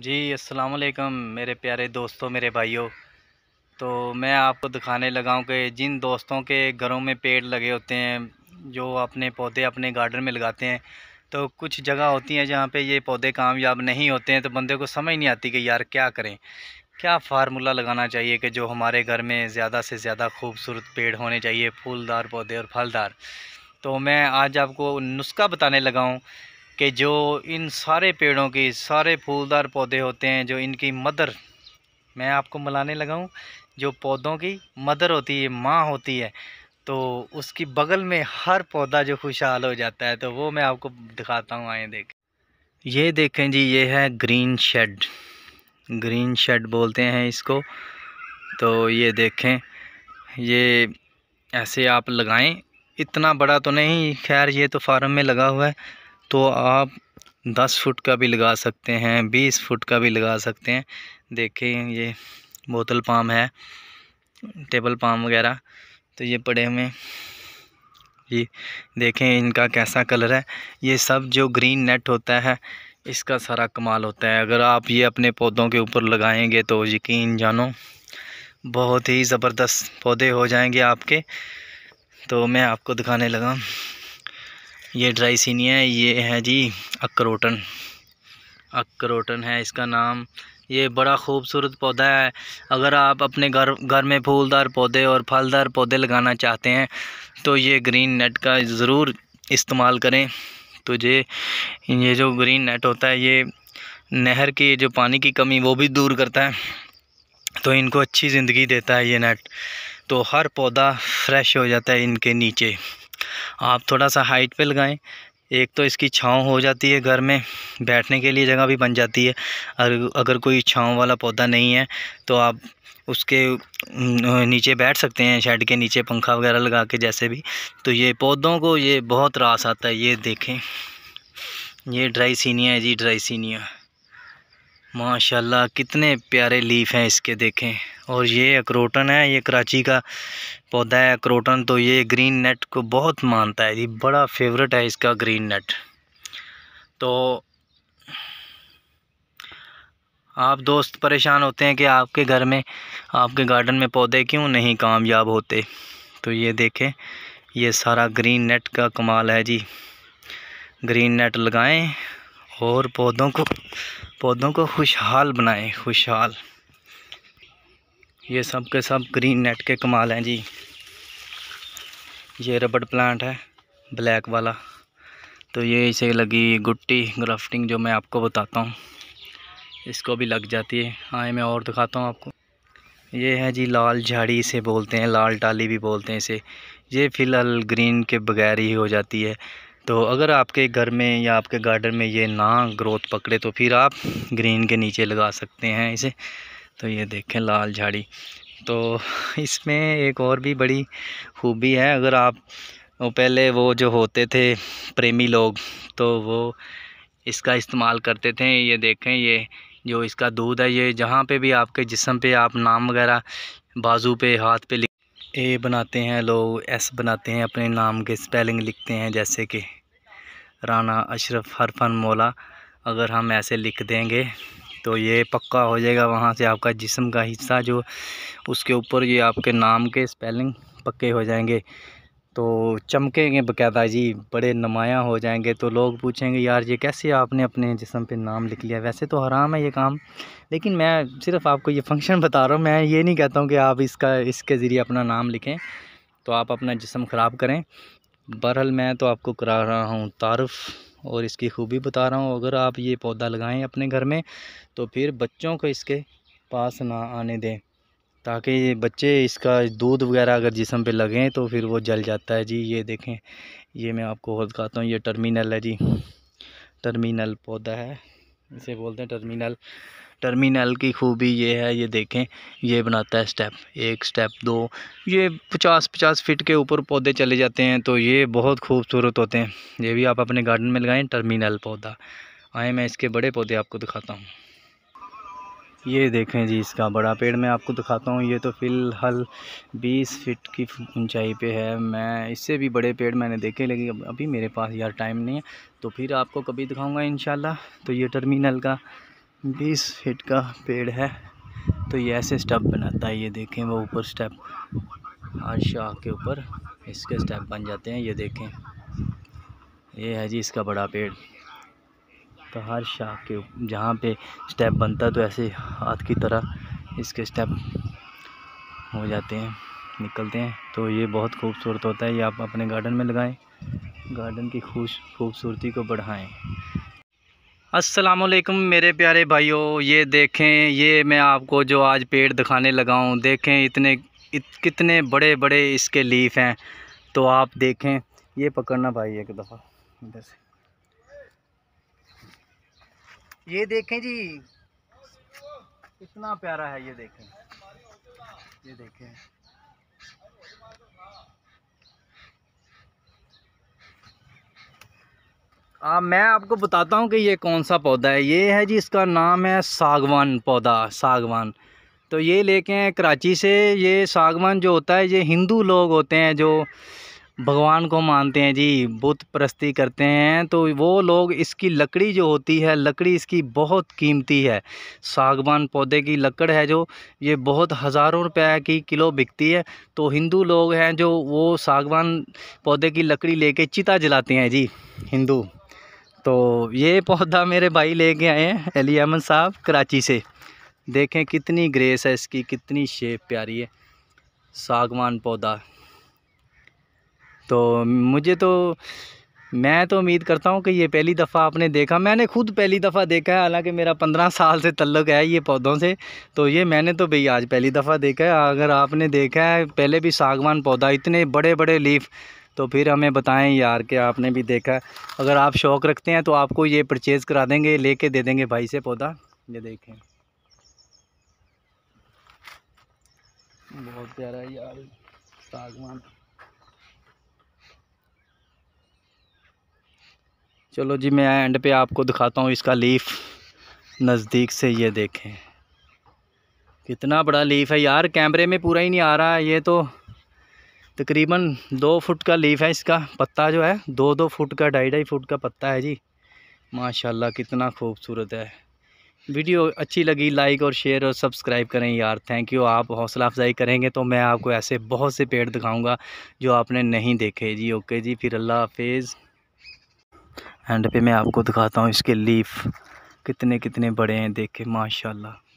जी अस्सलाम वालेकुम मेरे प्यारे दोस्तों मेरे भाइयों तो मैं आपको दिखाने लगा हूँ कि जिन दोस्तों के घरों में पेड़ लगे होते हैं जो अपने पौधे अपने गार्डन में लगाते हैं तो कुछ जगह होती हैं जहाँ पे ये पौधे कामयाब नहीं होते हैं तो बंदे को समझ नहीं आती कि यार क्या करें क्या फार्मूला लगाना चाहिए कि जो हमारे घर में ज़्यादा से ज़्यादा खूबसूरत पेड़ होने चाहिए फूलदार पौधे और फलदार तो मैं आज आपको नुस्खा बताने लगाऊँ कि जो इन सारे पेड़ों के सारे फूलदार पौधे होते हैं जो इनकी मदर मैं आपको मिलाने लगा हूँ जो पौधों की मदर होती है माँ होती है तो उसकी बगल में हर पौधा जो खुशहाल हो जाता है तो वो मैं आपको दिखाता हूँ आए देख ये देखें जी ये है ग्रीन शेड ग्रीन शेड बोलते हैं इसको तो ये देखें ये ऐसे आप लगाएं इतना बड़ा तो नहीं खैर ये तो फार्म में लगा हुआ है तो आप दस फुट का भी लगा सकते हैं बीस फुट का भी लगा सकते हैं देखिए ये बोतल पाम है टेबल पाम वगैरह तो ये पड़े हुए ये देखें इनका कैसा कलर है ये सब जो ग्रीन नेट होता है इसका सारा कमाल होता है अगर आप ये अपने पौधों के ऊपर लगाएंगे तो यकीन जानो बहुत ही ज़बरदस्त पौधे हो जाएंगे आपके तो मैं आपको दिखाने लगा ये ड्राई सीनी है ये है जी अक्रोटन अक्रोटन है इसका नाम ये बड़ा खूबसूरत पौधा है अगर आप अपने घर घर में फूलदार पौधे और फलदार पौधे लगाना चाहते हैं तो ये ग्रीन नेट का ज़रूर इस्तेमाल करें तो ये ये जो ग्रीन नेट होता है ये नहर की जो पानी की कमी वो भी दूर करता है तो इनको अच्छी ज़िंदगी देता है ये नेट तो हर पौधा फ्रेश हो जाता है इनके नीचे आप थोड़ा सा हाइट पे लगाएं एक तो इसकी छाँव हो जाती है घर में बैठने के लिए जगह भी बन जाती है और अगर कोई छाँव वाला पौधा नहीं है तो आप उसके नीचे बैठ सकते हैं शेड के नीचे पंखा वगैरह लगा के जैसे भी तो ये पौधों को ये बहुत रास आता है ये देखें ये ड्राई सीनिया है जी ड्राई सीनिया माशाल्लाह कितने प्यारे लीफ हैं इसके देखें और ये अक्रोटन है ये कराची का पौधा है अक्रोटन तो ये ग्रीन नेट को बहुत मानता है ये बड़ा फेवरेट है इसका ग्रीन नेट तो आप दोस्त परेशान होते हैं कि आपके घर में आपके गार्डन में पौधे क्यों नहीं कामयाब होते तो ये देखें ये सारा ग्रीन नेट का कमाल है जी ग्रीन नेट लगाएं और पौधों को पौधों को खुशहाल बनाएं खुशहाल ये सब के सब ग्रीन नेट के कमाल हैं जी ये रबड़ प्लांट है ब्लैक वाला तो ये इसे लगी गुट्टी ग्राफ्टिंग जो मैं आपको बताता हूँ इसको भी लग जाती है आए हाँ, मैं और दिखाता हूँ आपको ये है जी लाल झाड़ी इसे बोलते हैं लाल टाली भी बोलते हैं इसे ये फ़िलहाल ग्रीन के बगैर ही हो जाती है तो अगर आपके घर में या आपके गार्डन में ये ना ग्रोथ पकड़े तो फिर आप ग्रीन के नीचे लगा सकते हैं इसे तो ये देखें लाल झाड़ी तो इसमें एक और भी बड़ी खूबी है अगर आप वो पहले वो जो होते थे प्रेमी लोग तो वो इसका इस्तेमाल करते थे ये देखें ये जो इसका दूध है ये जहाँ पे भी आपके जिसम पे आप नाम वगैरह बाजू पे हाथ पे लिख ए बनाते हैं लोग एस बनाते हैं अपने नाम के स्पेलिंग लिखते हैं जैसे कि राना अशरफ हरफन मौला अगर हम ऐसे लिख देंगे तो ये पक्का हो जाएगा वहाँ से आपका जिसम का हिस्सा जो उसके ऊपर ये आपके नाम के स्पेलिंग पक्के हो जाएंगे तो चमकेंगे बकायदा जी बड़े नुमाया हो जाएंगे तो लोग पूछेंगे यार ये कैसे आपने अपने जिसम पे नाम लिख लिया वैसे तो हराम है ये काम लेकिन मैं सिर्फ आपको ये फंक्शन बता रहा हूँ मैं ये नहीं कहता हूँ कि आप इसका इसके ज़रिए अपना नाम लिखें तो आप अपना जिसम ख़राब करें बहरहाल मैं तो आपको करा रहा हूँ तारफ़ और इसकी खूबी बता रहा हूँ अगर आप ये पौधा लगाएं अपने घर में तो फिर बच्चों को इसके पास ना आने दें ताकि बच्चे इसका दूध वगैरह अगर जिसम पे लगें तो फिर वो जल जाता है जी ये देखें ये मैं आपको और दिखाता हूँ ये टर्मिनल है जी टर्मिनल पौधा है इसे बोलते हैं टर्मिनल टर्मिनल की खूबी ये है ये देखें ये बनाता है स्टेप एक स्टेप दो ये पचास पचास फीट के ऊपर पौधे चले जाते हैं तो ये बहुत खूबसूरत होते हैं ये भी आप अपने गार्डन में लगाएं टर्मिनल पौधा आए मैं इसके बड़े पौधे आपको दिखाता हूँ ये देखें जी इसका बड़ा पेड़ मैं आपको दिखाता हूँ ये तो फ़िलहाल 20 फीट की ऊंचाई पे है मैं इससे भी बड़े पेड़ मैंने देखे लेकिन अभी मेरे पास यार टाइम नहीं है तो फिर आपको कभी दिखाऊंगा इन तो ये टर्मिनल का बीस फीट का पेड़ है तो ये ऐसे स्टेप बनाता है ये देखें वो ऊपर स्टेप हर शाह के ऊपर इसके स्टेप बन जाते हैं ये देखें ये है जी इसका बड़ा पेड़ तो हर शाह के जहाँ पे स्टेप बनता है तो ऐसे हाथ की तरह इसके स्टेप हो जाते हैं निकलते हैं तो ये बहुत खूबसूरत होता है ये आप अपने गार्डन में लगाएं गार्डन की खूब खूबसूरती को बढ़ाएं वालेकुम मेरे प्यारे भाइयों ये देखें ये मैं आपको जो आज पेड़ दिखाने लगा हूँ देखें इतने इत, कितने बड़े बड़े इसके लीफ हैं तो आप देखें ये पकड़ना भाई एक दफ़ा इधर से ये देखें जी इतना प्यारा है ये देखें ये देखें आ, मैं आपको बताता हूँ कि ये कौन सा पौधा है ये है जी इसका नाम है सागवान पौधा सागवान तो ये लेके हैं कराची से ये सागवान जो होता है ये हिंदू लोग होते हैं जो भगवान को मानते हैं जी बुत प्रस्ती करते हैं तो वो लोग इसकी लकड़ी जो होती है लकड़ी इसकी बहुत कीमती है सागवान पौधे की लकड़ है जो ये बहुत हज़ारों रुपए की किलो बिकती है तो हिंदू लोग हैं जो वो सागवान पौधे की लकड़ी लेके चिता जलाते हैं जी हिंदू तो ये पौधा मेरे भाई लेके आए हैं अली अहमद साहब कराची से देखें कितनी ग्रेस है इसकी कितनी शेप प्यारी है सागवान पौधा तो मुझे तो मैं तो उम्मीद करता हूँ कि ये पहली दफ़ा आपने देखा मैंने खुद पहली दफ़ा देखा है हालांकि मेरा पंद्रह साल से तल्लक है ये पौधों से तो ये मैंने तो भई आज पहली दफ़ा देखा है अगर आपने देखा है पहले भी सागवान पौधा इतने बड़े बड़े लीफ तो फिर हमें बताएं यार कि आपने भी देखा अगर आप शौक़ रखते हैं तो आपको ये परचेज़ करा देंगे ले कर दे देंगे भाई से पौधा ये देखें बहुत प्यारा है यार सागवान चलो जी मैं एंड पे आपको दिखाता हूँ इसका लीफ नज़दीक से ये देखें कितना बड़ा लीफ है यार कैमरे में पूरा ही नहीं आ रहा है ये तो तकरीबन दो फुट का लीफ है इसका पत्ता जो है दो दो फुट का ढाई ढाई फुट का पत्ता है जी माशाल्लाह कितना खूबसूरत है वीडियो अच्छी लगी लाइक और शेयर और सब्सक्राइब करें यार थैंक यू आप हौसला अफजाई करेंगे तो मैं आपको ऐसे बहुत से पेड़ दिखाऊंगा जो आपने नहीं देखे जी ओके जी फिर अल्लाह हाफिज़ एंड पे मैं आपको दिखाता हूँ इसके लीफ कितने कितने बड़े हैं देखे माशाल्लाह